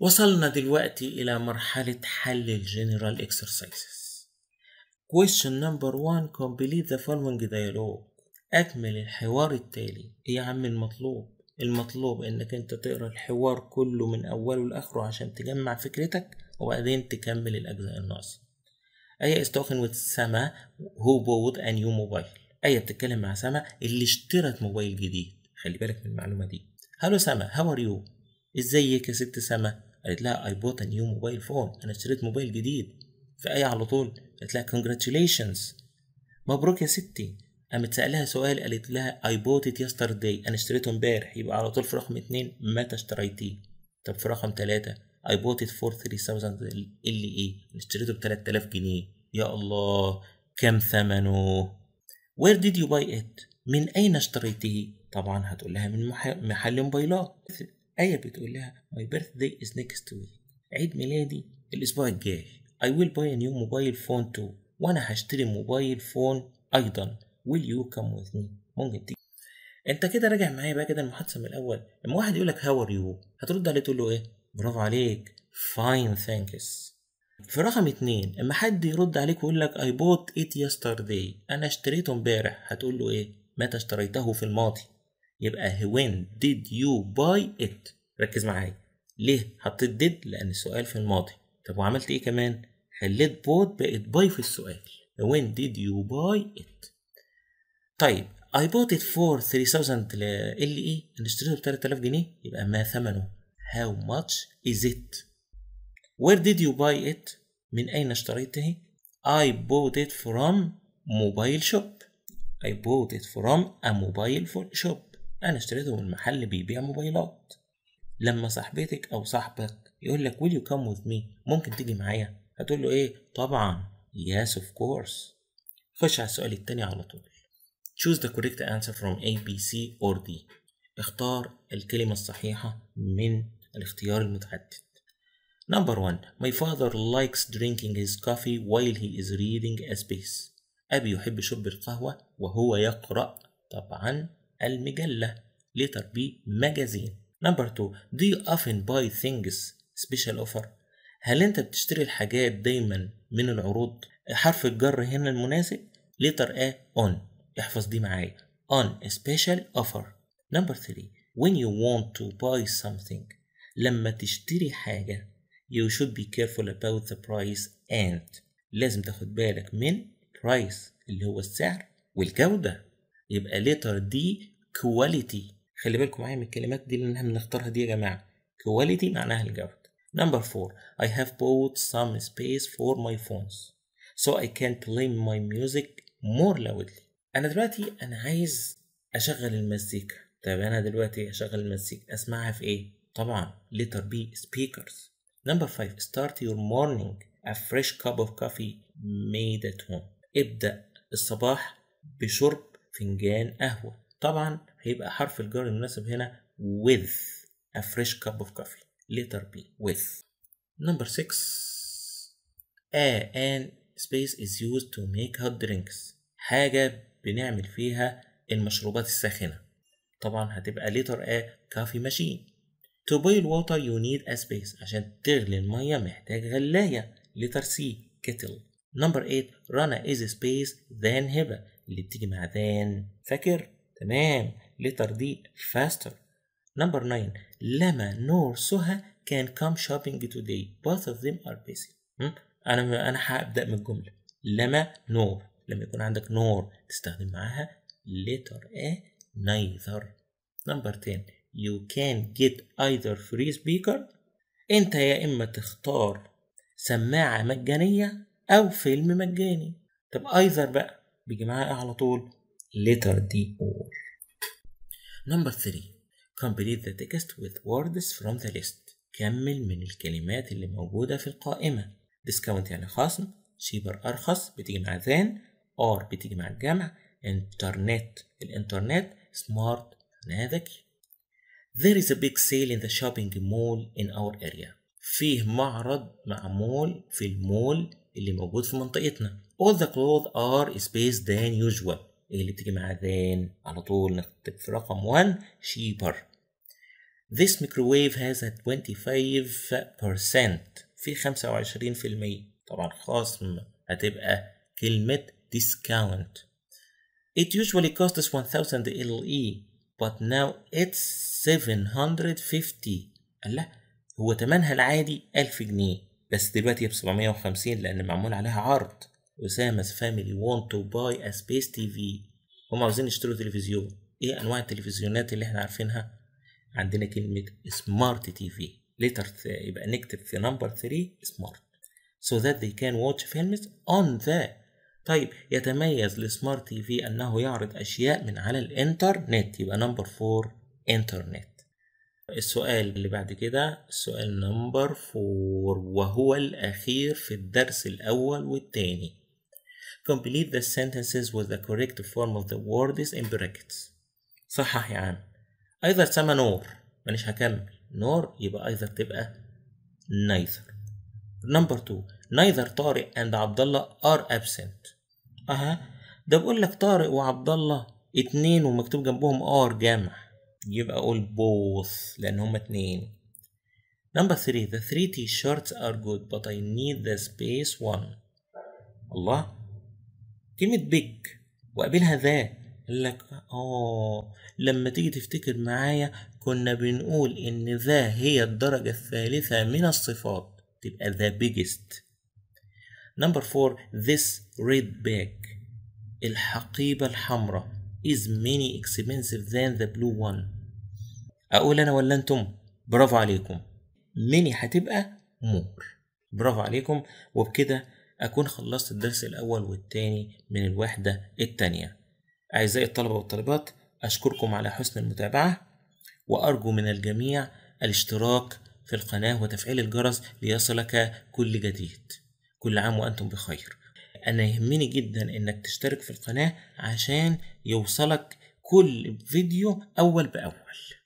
وصلنا دلوقتي إلى مرحلة حل الجنرال اكسرسايزز. Question number one complete the following dialogue. أكمل الحوار التالي. إيه يا عم المطلوب؟ المطلوب إنك أنت تقرا الحوار كله من أوله لآخره عشان تجمع فكرتك وبعدين تكمل الأجزاء الناقصة. أي is with سما هو بوت a new موبايل أي بتتكلم مع سما اللي اشترت موبايل جديد. خلي بالك من المعلومة دي. هلو سما هاو ار يو؟ ازيك يا ست سما؟ قالت لها اي بوت نيو موبايل فون انا اشتريت موبايل جديد فاي على طول قالت لها كونجراتيوليشنز مبروك يا ستي قامت سألها سؤال قالت لها اي بوت ات يسترداي انا اشتريته امبارح يبقى على طول في رقم اتنين متى اشتريتيه طب في رقم تلاتة اي بوت ات فور 3000 اللي ال ايه انا اشتريته ب 3000 جنيه يا الله كم ثمنه وير ديد يو باي ات من اين اشتريته طبعا هتقول لها من محل موبايلات آية بتقول لها My birthday is next week عيد ميلادي الأسبوع الجاي I will buy a new mobile phone too وأنا هشتري موبايل فون أيضا will you come with me ممكن تيجي أنت كده راجع معايا بقى كده المحادثة من الأول لما واحد يقول لك how are you هترد عليه تقول له إيه برافو عليك fine thanks في رقم اتنين اما حد يرد عليك ويقول لك I bought it yesterday انا اشتريته امبارح هتقول له ايه متى اشتريته في الماضي يبقى when did you buy it ركز معايا ليه حطيت did لأن السؤال في الماضي طب وعملت إيه كمان خليت بوت بقت باي في السؤال when did you buy it طيب I bought it for 3000 ل إيه أنا اشتريته ب 3000 جنيه يبقى ما ثمنه how much is it where did you buy it من أين اشتريته I bought it from mobile shop I bought it from a mobile shop انا اشتريته من محل بيبيع موبايلات لما صاحبتك او صاحبك يقول لك will you come with me ممكن تيجي معايا هتقول له ايه طبعا yes of course خش على السؤال التاني على طول choose the correct answer from A B C or D اختار الكلمة الصحيحة من الاختيار المتعدد Number one, My father likes drinking his coffee while he is reading a space أبي يحب شرب القهوة وهو يقرأ طبعا المجلة later be magazine number 2 do you often buy things special offer هل انت بتشتري الحاجات دايما من العروض حرف الجر هنا المناسب letter A on احفظ دي معايا on a special offer number 3 when you want to buy something لما تشتري حاجة you should be careful about the price and لازم تاخد بالك من price اللي هو السعر والجودة يبقى ليتر دي كواليتي خلي بالكم معايا من الكلمات دي اللي احنا بنختارها دي يا جماعه كواليتي معناها الجوده نمبر 4. اي هاف بوت سام سبيس فور ماي فونز سو اي كان بلاي ماي ميوزك مور لاودلي أنا دلوقتي أنا عايز أشغل المزيكا. طب أنا دلوقتي أشغل المزيكا أسمعها في إيه؟ طبعا لتر بي سبيكرز نمبر 5. ستارت يور مورنينج a fresh cup of coffee made at home. ابدأ الصباح بشرب فنجان قهوة طبعا هيبقى حرف الجر المناسب هنا with a fresh cup of coffee letter B with number six a and space is used to make hot drinks حاجة بنعمل فيها المشروبات الساخنة طبعا هتبقى letter A coffee machine to boil water you need a space عشان تغلي المية محتاج غلاية letter C kettle number eight Rana is a space than Hiba اللي بتيجي مع ذان فاكر تمام ليتر دي faster نمبر 9 لما نور سهى كان come shopping today both of them are busy انا انا هبدا من الجمله لما نور لما يكون عندك نور تستخدم معاها letter A neither نمبر 10 you can get either free speaker انت يا اما تختار سماعة مجانية او فيلم مجاني طب ايذر بقى بجماعة على طول letter D or number 3 complete the text with words from the list كمل من الكلمات اللي موجودة في القائمة discount يعني خصم cheaper أرخص بتيجي مع then or بتيجي مع الجمع internet الانترنت smart يعني ذكي There is a big sale in the shopping mall in our area. فيه معرض معمول في المول اللي موجود في منطقتنا all the clothes are space than usual ايه اللي بتيجي مع than على طول نكتب في رقم 1 cheaper this microwave has a 25% في 25% طبعا خصم هتبقى كلمة discount It usually costs 1000 LE but now it's 750 الله هو تمنها العادي 1000 جنيه بس دلوقتي ب 750 لان معمول عليها عرض اسامه فاميلي وونت تو باي ا سبيس تي في هم عاوزين يشتروا تلفزيون ايه انواع التلفزيونات اللي احنا عارفينها عندنا كلمه سمارت تي في ليتر يبقى نكتب في نمبر 3 سمارت so that they can watch films on the طيب يتميز السمارت تي في انه يعرض اشياء من على الانترنت يبقى نمبر 4 انترنت السؤال اللي بعد كده السؤال نمبر فور وهو الأخير في الدرس الأول والتاني complete the sentences with the correct form of the words in brackets صحح يا عم أيضا سما نور مانيش هكمل نور يبقى أيضا تبقى neither number two neither طارق and عبد الله are absent اها ده بقول لك طارق وعبد الله اتنين ومكتوب جنبهم ار جمع يبقى اقول both لان هما اتنين number three the three t-shirts are good but I need the space one الله كلمة big وقابلها ذا قال لك اه لما تيجي تفتكر معايا كنا بنقول ان ذا هي الدرجة الثالثة من الصفات تبقى the biggest number four this red bag الحقيبة الحمراء is many expensive than the blue one أقول أنا ولا أنتم برافو عليكم many هتبقى more برافو عليكم وبكده أكون خلصت الدرس الأول والثاني من الوحدة الثانيه أعزائي الطلبة والطالبات أشكركم على حسن المتابعة وأرجو من الجميع الاشتراك في القناة وتفعيل الجرس ليصلك كل جديد كل عام وأنتم بخير انا يهمني جدا انك تشترك في القناة عشان يوصلك كل فيديو اول باول